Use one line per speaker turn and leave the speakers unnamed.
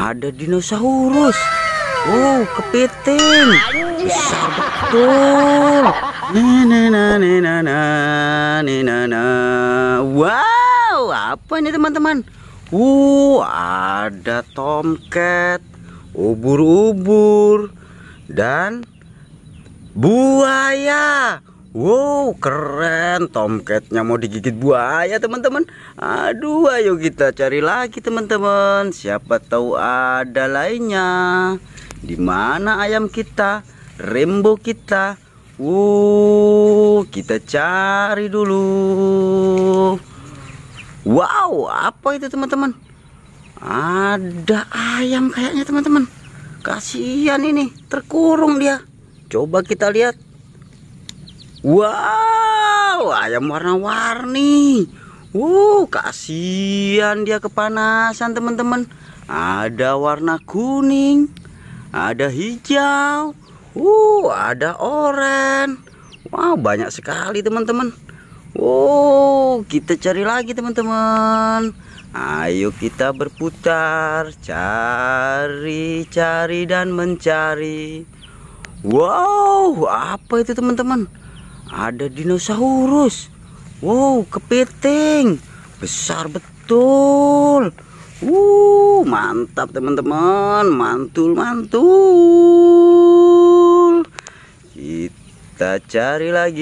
Ada dinosaurus. Wow, oh, kepiting. Besar betul. Wow, apa ini teman-teman? Uh, ada tomcat, ubur-ubur, dan buaya. Wow keren tomcatnya mau digigit buaya teman-teman Aduh ayo kita cari lagi teman-teman Siapa tahu ada lainnya di mana ayam kita Rembo kita Wow, kita cari dulu Wow apa itu teman-teman Ada ayam kayaknya teman-teman Kasihan ini terkurung dia Coba kita lihat Wow, ayam warna-warni. Uh, kasihan dia kepanasan, teman-teman. Ada warna kuning, ada hijau, uh, ada oranye. Wow, banyak sekali, teman-teman. Wow, oh, kita cari lagi, teman-teman. Ayo kita berputar, cari, cari dan mencari. Wow, apa itu, teman-teman? ada dinosaurus. Wow, kepiting. Besar betul. uh mantap teman-teman. Mantul, mantul. Kita cari lagi.